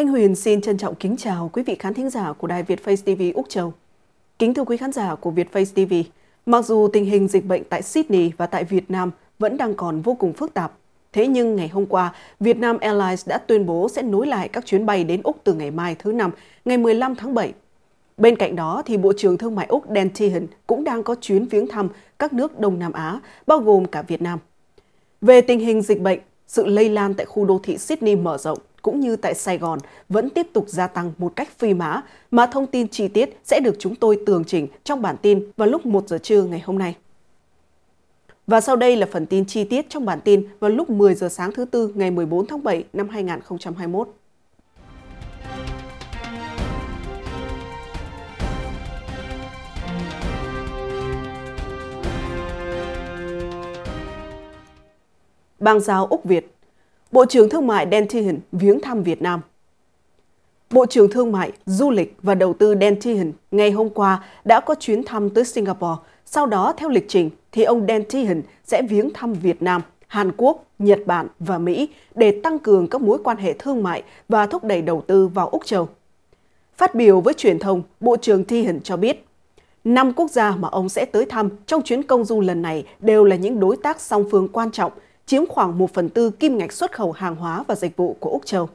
Thanh Huyền xin trân trọng kính chào quý vị khán thính giả của đài Việt Face TV Úc Châu. Kính thưa quý khán giả của Việt Face TV, mặc dù tình hình dịch bệnh tại Sydney và tại Việt Nam vẫn đang còn vô cùng phức tạp, thế nhưng ngày hôm qua, Vietnam Airlines đã tuyên bố sẽ nối lại các chuyến bay đến Úc từ ngày mai thứ năm, ngày 15 tháng 7. Bên cạnh đó thì Bộ trưởng Thương mại Úc Dan Tehan cũng đang có chuyến viếng thăm các nước Đông Nam Á, bao gồm cả Việt Nam. Về tình hình dịch bệnh, sự lây lan tại khu đô thị Sydney mở rộng cũng như tại Sài Gòn vẫn tiếp tục gia tăng một cách phi mã, mà thông tin chi tiết sẽ được chúng tôi tường trình trong bản tin vào lúc 1 giờ trưa ngày hôm nay. Và sau đây là phần tin chi tiết trong bản tin vào lúc 10 giờ sáng thứ Tư ngày 14 tháng 7 năm 2021. Bang giáo Úc Việt Bộ trưởng Thương mại Dan Tehan viếng thăm Việt Nam. Bộ trưởng Thương mại, Du lịch và Đầu tư Dan Tehan ngày hôm qua đã có chuyến thăm tới Singapore. Sau đó, theo lịch trình, thì ông Dan Tehan sẽ viếng thăm Việt Nam, Hàn Quốc, Nhật Bản và Mỹ để tăng cường các mối quan hệ thương mại và thúc đẩy đầu tư vào Úc Châu. Phát biểu với truyền thông, Bộ trưởng Tehan cho biết, năm quốc gia mà ông sẽ tới thăm trong chuyến công du lần này đều là những đối tác song phương quan trọng – chiếm khoảng 1 phần tư kim ngạch xuất khẩu hàng hóa và dịch vụ của Úc Châu.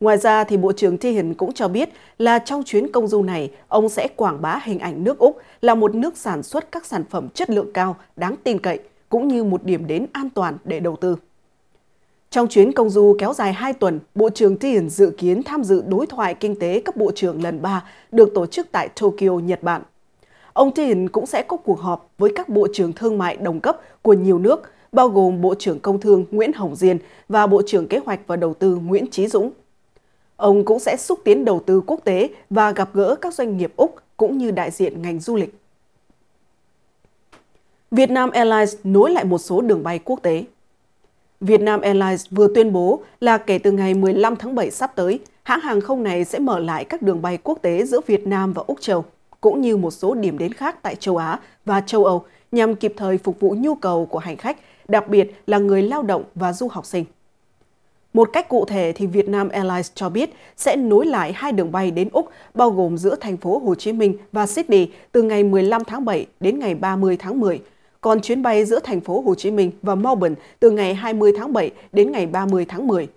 Ngoài ra, thì Bộ trưởng Thi Hiền cũng cho biết là trong chuyến công du này, ông sẽ quảng bá hình ảnh nước Úc là một nước sản xuất các sản phẩm chất lượng cao, đáng tin cậy, cũng như một điểm đến an toàn để đầu tư. Trong chuyến công du kéo dài 2 tuần, Bộ trưởng Thi Hiền dự kiến tham dự đối thoại kinh tế cấp Bộ trưởng lần 3 được tổ chức tại Tokyo, Nhật Bản. Ông Thi Hiền cũng sẽ có cuộc họp với các Bộ trưởng Thương mại đồng cấp của nhiều nước bao gồm Bộ trưởng Công Thương Nguyễn Hồng Diên và Bộ trưởng Kế hoạch và Đầu tư Nguyễn Trí Dũng. Ông cũng sẽ xúc tiến đầu tư quốc tế và gặp gỡ các doanh nghiệp Úc cũng như đại diện ngành du lịch. Vietnam Airlines nối lại một số đường bay quốc tế. Vietnam Airlines vừa tuyên bố là kể từ ngày 15 tháng 7 sắp tới, hãng hàng không này sẽ mở lại các đường bay quốc tế giữa Việt Nam và Úc Châu, cũng như một số điểm đến khác tại châu Á và châu Âu nhằm kịp thời phục vụ nhu cầu của hành khách đặc biệt là người lao động và du học sinh. Một cách cụ thể thì Vietnam Airlines cho biết sẽ nối lại hai đường bay đến Úc bao gồm giữa thành phố Hồ Chí Minh và Sydney từ ngày 15 tháng 7 đến ngày 30 tháng 10, còn chuyến bay giữa thành phố Hồ Chí Minh và Melbourne từ ngày 20 tháng 7 đến ngày 30 tháng 10.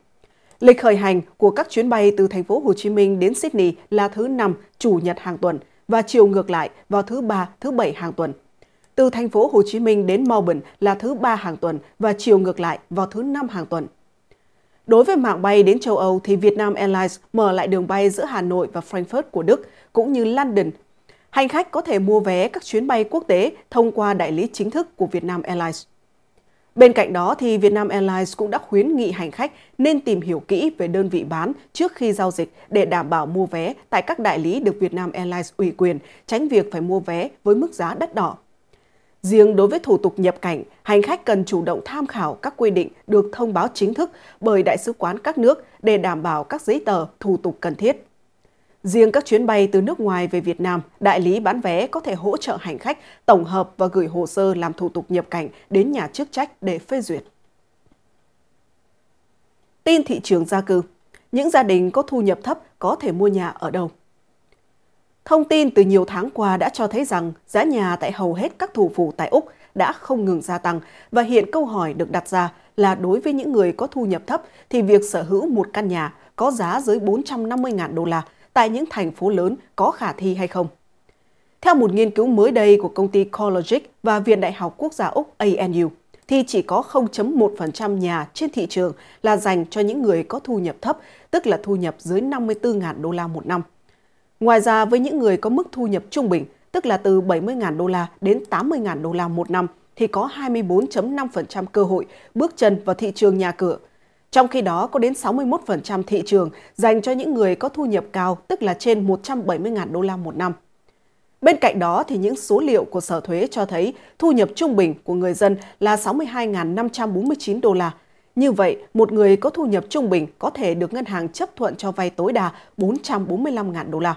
Lịch khởi hành của các chuyến bay từ thành phố Hồ Chí Minh đến Sydney là thứ năm chủ nhật hàng tuần và chiều ngược lại vào thứ ba, thứ bảy hàng tuần. Từ thành phố Hồ Chí Minh đến Melbourne là thứ ba hàng tuần và chiều ngược lại vào thứ năm hàng tuần. Đối với mạng bay đến châu Âu thì Vietnam Airlines mở lại đường bay giữa Hà Nội và Frankfurt của Đức cũng như London. Hành khách có thể mua vé các chuyến bay quốc tế thông qua đại lý chính thức của Vietnam Airlines. Bên cạnh đó thì Vietnam Airlines cũng đã khuyến nghị hành khách nên tìm hiểu kỹ về đơn vị bán trước khi giao dịch để đảm bảo mua vé tại các đại lý được Vietnam Airlines ủy quyền, tránh việc phải mua vé với mức giá đắt đỏ. Riêng đối với thủ tục nhập cảnh, hành khách cần chủ động tham khảo các quy định được thông báo chính thức bởi đại sứ quán các nước để đảm bảo các giấy tờ, thủ tục cần thiết. Riêng các chuyến bay từ nước ngoài về Việt Nam, đại lý bán vé có thể hỗ trợ hành khách tổng hợp và gửi hồ sơ làm thủ tục nhập cảnh đến nhà chức trách để phê duyệt. Tin thị trường gia cư Những gia đình có thu nhập thấp có thể mua nhà ở đâu? Thông tin từ nhiều tháng qua đã cho thấy rằng giá nhà tại hầu hết các thủ phủ tại Úc đã không ngừng gia tăng và hiện câu hỏi được đặt ra là đối với những người có thu nhập thấp thì việc sở hữu một căn nhà có giá dưới 450.000 đô la tại những thành phố lớn có khả thi hay không. Theo một nghiên cứu mới đây của công ty CoreLogic và Viện Đại học Quốc gia Úc ANU, thì chỉ có 0.1% nhà trên thị trường là dành cho những người có thu nhập thấp, tức là thu nhập dưới 54.000 đô la một năm. Ngoài ra, với những người có mức thu nhập trung bình, tức là từ 70.000 đô la đến 80.000 đô la một năm, thì có 24.5% cơ hội bước chân vào thị trường nhà cửa. Trong khi đó, có đến 61% thị trường dành cho những người có thu nhập cao, tức là trên 170.000 đô la một năm. Bên cạnh đó, thì những số liệu của Sở Thuế cho thấy thu nhập trung bình của người dân là 62.549 đô la. Như vậy, một người có thu nhập trung bình có thể được ngân hàng chấp thuận cho vay tối đa 445.000 đô la.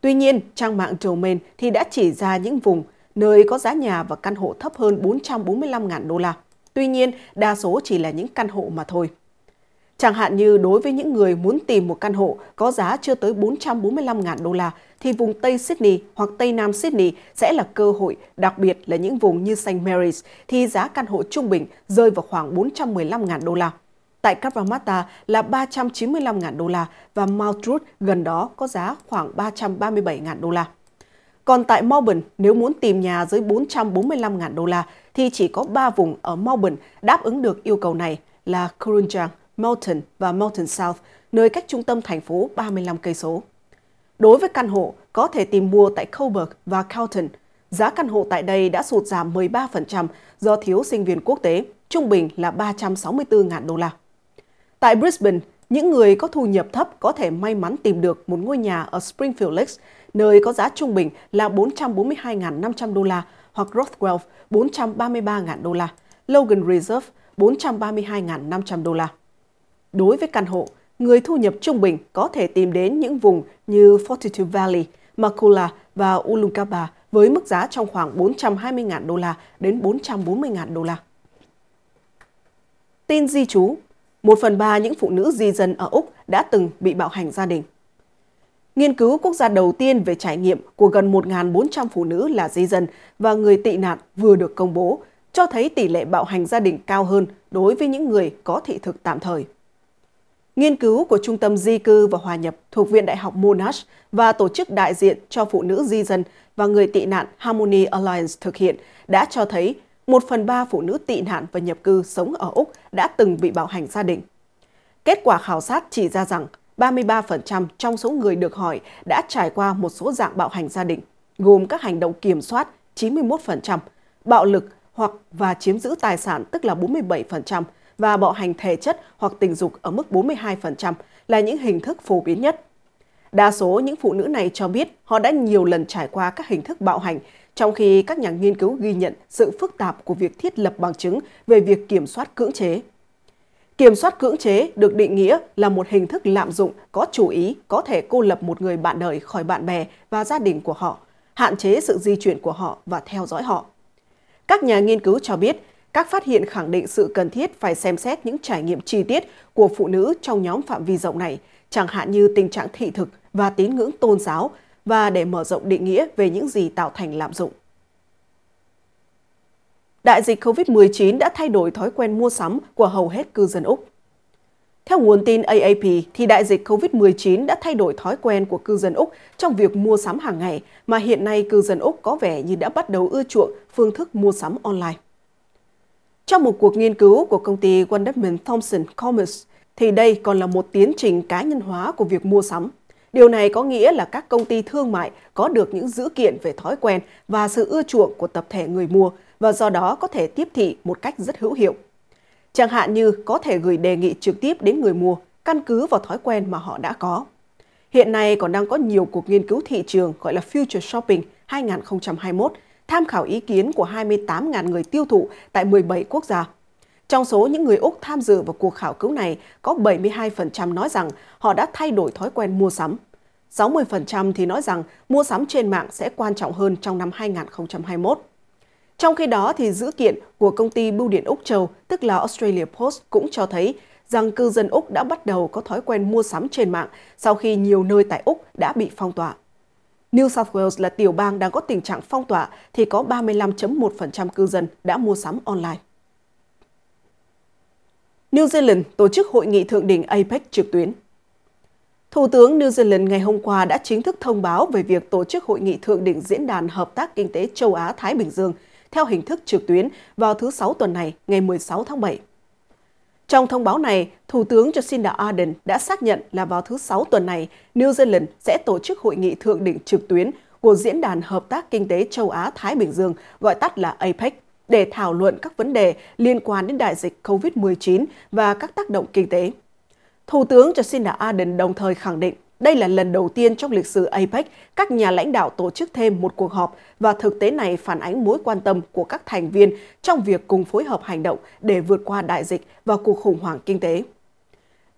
Tuy nhiên, trang mạng Domain thì đã chỉ ra những vùng nơi có giá nhà và căn hộ thấp hơn 445.000 đô la. Tuy nhiên, đa số chỉ là những căn hộ mà thôi. Chẳng hạn như đối với những người muốn tìm một căn hộ có giá chưa tới 445.000 đô la, thì vùng Tây Sydney hoặc Tây Nam Sydney sẽ là cơ hội, đặc biệt là những vùng như St. Mary's, thì giá căn hộ trung bình rơi vào khoảng 415.000 đô la tại Kalamata là 395.000 đô la và Mount Root gần đó có giá khoảng 337.000 đô la. Còn tại Melbourne, nếu muốn tìm nhà dưới 445.000 đô la thì chỉ có 3 vùng ở Melbourne đáp ứng được yêu cầu này là Coorunjang, Melton và Melton South, nơi cách trung tâm thành phố 35 cây số. Đối với căn hộ, có thể tìm mua tại Coburg và Carlton. Giá căn hộ tại đây đã sụt giảm 13% do thiếu sinh viên quốc tế, trung bình là 364.000 đô la. Tại Brisbane, những người có thu nhập thấp có thể may mắn tìm được một ngôi nhà ở Springfield Lakes, nơi có giá trung bình là 442.500 đô la hoặc Rothwell 433.000 đô la, Logan Reserve 432.500 đô la. Đối với căn hộ, người thu nhập trung bình có thể tìm đến những vùng như Fortitude Valley, Makula và Ulungaba với mức giá trong khoảng 420.000 đô la đến 440.000 đô la. Tin di trú một phần ba những phụ nữ di dân ở Úc đã từng bị bạo hành gia đình. Nghiên cứu quốc gia đầu tiên về trải nghiệm của gần 1.400 phụ nữ là di dân và người tị nạn vừa được công bố, cho thấy tỷ lệ bạo hành gia đình cao hơn đối với những người có thị thực tạm thời. Nghiên cứu của Trung tâm Di cư và Hòa nhập thuộc Viện Đại học Monash và Tổ chức đại diện cho phụ nữ di dân và người tị nạn Harmony Alliance thực hiện đã cho thấy một phần ba phụ nữ tị nạn và nhập cư sống ở Úc đã từng bị bạo hành gia đình. Kết quả khảo sát chỉ ra rằng 33% trong số người được hỏi đã trải qua một số dạng bạo hành gia đình, gồm các hành động kiểm soát 91%, bạo lực hoặc và chiếm giữ tài sản tức là 47% và bạo hành thể chất hoặc tình dục ở mức 42% là những hình thức phổ biến nhất. Đa số những phụ nữ này cho biết họ đã nhiều lần trải qua các hình thức bạo hành trong khi các nhà nghiên cứu ghi nhận sự phức tạp của việc thiết lập bằng chứng về việc kiểm soát cưỡng chế. Kiểm soát cưỡng chế được định nghĩa là một hình thức lạm dụng có chủ ý có thể cô lập một người bạn đời khỏi bạn bè và gia đình của họ, hạn chế sự di chuyển của họ và theo dõi họ. Các nhà nghiên cứu cho biết, các phát hiện khẳng định sự cần thiết phải xem xét những trải nghiệm chi tiết của phụ nữ trong nhóm phạm vi rộng này, chẳng hạn như tình trạng thị thực và tín ngưỡng tôn giáo và để mở rộng định nghĩa về những gì tạo thành lạm dụng. Đại dịch COVID-19 đã thay đổi thói quen mua sắm của hầu hết cư dân Úc. Theo nguồn tin AAP, thì đại dịch COVID-19 đã thay đổi thói quen của cư dân Úc trong việc mua sắm hàng ngày, mà hiện nay cư dân Úc có vẻ như đã bắt đầu ưa chuộng phương thức mua sắm online. Trong một cuộc nghiên cứu của công ty Wonderman Thompson Commerce, thì đây còn là một tiến trình cá nhân hóa của việc mua sắm. Điều này có nghĩa là các công ty thương mại có được những dữ kiện về thói quen và sự ưa chuộng của tập thể người mua và do đó có thể tiếp thị một cách rất hữu hiệu. Chẳng hạn như có thể gửi đề nghị trực tiếp đến người mua căn cứ vào thói quen mà họ đã có. Hiện nay còn đang có nhiều cuộc nghiên cứu thị trường gọi là Future Shopping 2021 tham khảo ý kiến của 28.000 người tiêu thụ tại 17 quốc gia trong số những người Úc tham dự vào cuộc khảo cứu này, có 72% nói rằng họ đã thay đổi thói quen mua sắm. 60% thì nói rằng mua sắm trên mạng sẽ quan trọng hơn trong năm 2021. Trong khi đó, thì dữ kiện của công ty bưu điện Úc Châu, tức là Australia Post, cũng cho thấy rằng cư dân Úc đã bắt đầu có thói quen mua sắm trên mạng sau khi nhiều nơi tại Úc đã bị phong tỏa. New South Wales là tiểu bang đang có tình trạng phong tỏa thì có 35.1% cư dân đã mua sắm online. New Zealand tổ chức hội nghị thượng đỉnh APEC trực tuyến. Thủ tướng New Zealand ngày hôm qua đã chính thức thông báo về việc tổ chức hội nghị thượng đỉnh diễn đàn hợp tác kinh tế châu Á-Thái Bình Dương theo hình thức trực tuyến vào thứ Sáu tuần này, ngày 16 tháng 7. Trong thông báo này, Thủ tướng Jacinda Ardern đã xác nhận là vào thứ Sáu tuần này, New Zealand sẽ tổ chức hội nghị thượng đỉnh trực tuyến của Diễn đàn Hợp tác Kinh tế Châu Á-Thái Bình Dương, gọi tắt là APEC để thảo luận các vấn đề liên quan đến đại dịch COVID-19 và các tác động kinh tế. Thủ tướng Jacinda Ardern đồng thời khẳng định đây là lần đầu tiên trong lịch sử APEC, các nhà lãnh đạo tổ chức thêm một cuộc họp và thực tế này phản ánh mối quan tâm của các thành viên trong việc cùng phối hợp hành động để vượt qua đại dịch và cuộc khủng hoảng kinh tế.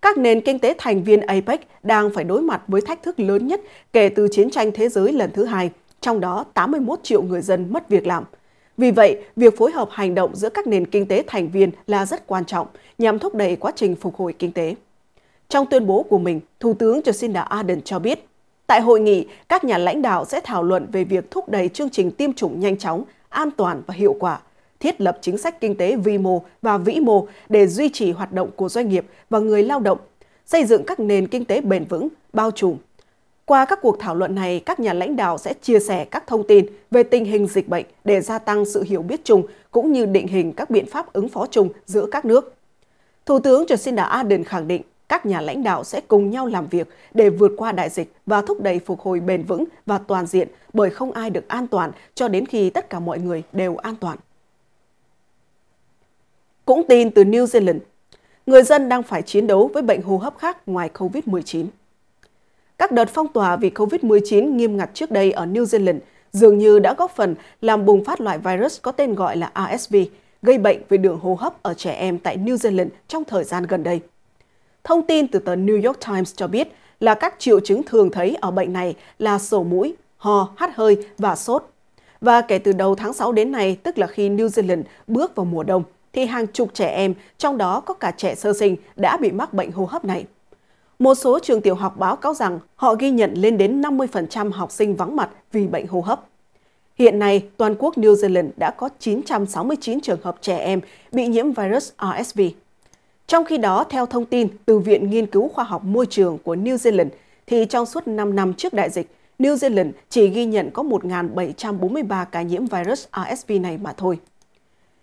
Các nền kinh tế thành viên APEC đang phải đối mặt với thách thức lớn nhất kể từ chiến tranh thế giới lần thứ hai, trong đó 81 triệu người dân mất việc làm – vì vậy, việc phối hợp hành động giữa các nền kinh tế thành viên là rất quan trọng nhằm thúc đẩy quá trình phục hồi kinh tế. Trong tuyên bố của mình, Thủ tướng Jacinda Ardern cho biết, tại hội nghị, các nhà lãnh đạo sẽ thảo luận về việc thúc đẩy chương trình tiêm chủng nhanh chóng, an toàn và hiệu quả, thiết lập chính sách kinh tế vi mô và vĩ mô để duy trì hoạt động của doanh nghiệp và người lao động, xây dựng các nền kinh tế bền vững, bao trùm qua các cuộc thảo luận này, các nhà lãnh đạo sẽ chia sẻ các thông tin về tình hình dịch bệnh để gia tăng sự hiểu biết chung cũng như định hình các biện pháp ứng phó chung giữa các nước. Thủ tướng Jacinda Ardern khẳng định các nhà lãnh đạo sẽ cùng nhau làm việc để vượt qua đại dịch và thúc đẩy phục hồi bền vững và toàn diện bởi không ai được an toàn cho đến khi tất cả mọi người đều an toàn. Cũng tin từ New Zealand, người dân đang phải chiến đấu với bệnh hô hấp khác ngoài COVID-19. Các đợt phong tỏa vì COVID-19 nghiêm ngặt trước đây ở New Zealand dường như đã góp phần làm bùng phát loại virus có tên gọi là ASV, gây bệnh về đường hô hấp ở trẻ em tại New Zealand trong thời gian gần đây. Thông tin từ tờ New York Times cho biết là các triệu chứng thường thấy ở bệnh này là sổ mũi, ho, hắt hơi và sốt. Và kể từ đầu tháng 6 đến nay, tức là khi New Zealand bước vào mùa đông, thì hàng chục trẻ em, trong đó có cả trẻ sơ sinh, đã bị mắc bệnh hô hấp này. Một số trường tiểu học báo cáo rằng họ ghi nhận lên đến 50% học sinh vắng mặt vì bệnh hô hấp. Hiện nay, toàn quốc New Zealand đã có 969 trường hợp trẻ em bị nhiễm virus RSV. Trong khi đó, theo thông tin từ Viện Nghiên cứu Khoa học Môi trường của New Zealand, thì trong suốt 5 năm trước đại dịch, New Zealand chỉ ghi nhận có 1.743 ca nhiễm virus RSV này mà thôi.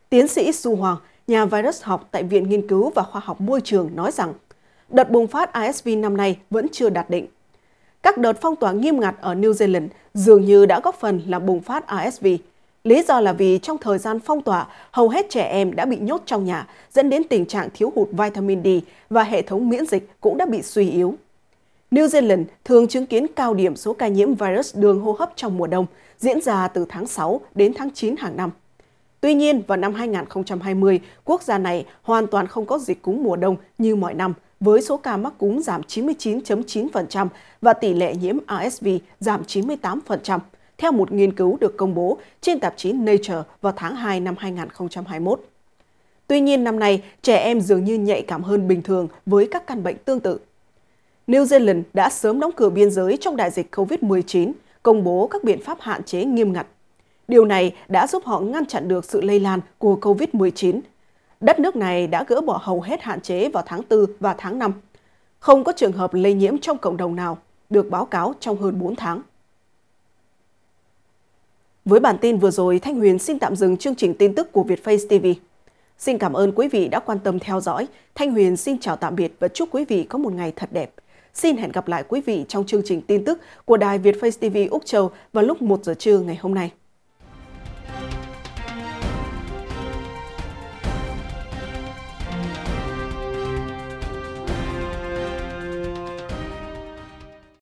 Tiến sĩ Su Hoàng, nhà virus học tại Viện Nghiên cứu và Khoa học Môi trường nói rằng đợt bùng phát ASV năm nay vẫn chưa đạt định. Các đợt phong tỏa nghiêm ngặt ở New Zealand dường như đã góp phần làm bùng phát ASV. Lý do là vì trong thời gian phong tỏa, hầu hết trẻ em đã bị nhốt trong nhà, dẫn đến tình trạng thiếu hụt vitamin D và hệ thống miễn dịch cũng đã bị suy yếu. New Zealand thường chứng kiến cao điểm số ca nhiễm virus đường hô hấp trong mùa đông, diễn ra từ tháng 6 đến tháng 9 hàng năm. Tuy nhiên, vào năm 2020, quốc gia này hoàn toàn không có dịch cúm mùa đông như mọi năm – với số ca mắc cúm giảm 99.9% và tỷ lệ nhiễm ASV giảm 98%, theo một nghiên cứu được công bố trên tạp chí Nature vào tháng 2 năm 2021. Tuy nhiên năm nay, trẻ em dường như nhạy cảm hơn bình thường với các căn bệnh tương tự. New Zealand đã sớm đóng cửa biên giới trong đại dịch COVID-19, công bố các biện pháp hạn chế nghiêm ngặt. Điều này đã giúp họ ngăn chặn được sự lây lan của COVID-19 đất nước này đã gỡ bỏ hầu hết hạn chế vào tháng 4 và tháng 5. Không có trường hợp lây nhiễm trong cộng đồng nào được báo cáo trong hơn 4 tháng. Với bản tin vừa rồi, Thanh Huyền xin tạm dừng chương trình tin tức của Vietface TV. Xin cảm ơn quý vị đã quan tâm theo dõi. Thanh Huyền xin chào tạm biệt và chúc quý vị có một ngày thật đẹp. Xin hẹn gặp lại quý vị trong chương trình tin tức của Đài Vietface TV Úc Châu vào lúc 1 giờ trưa ngày hôm nay.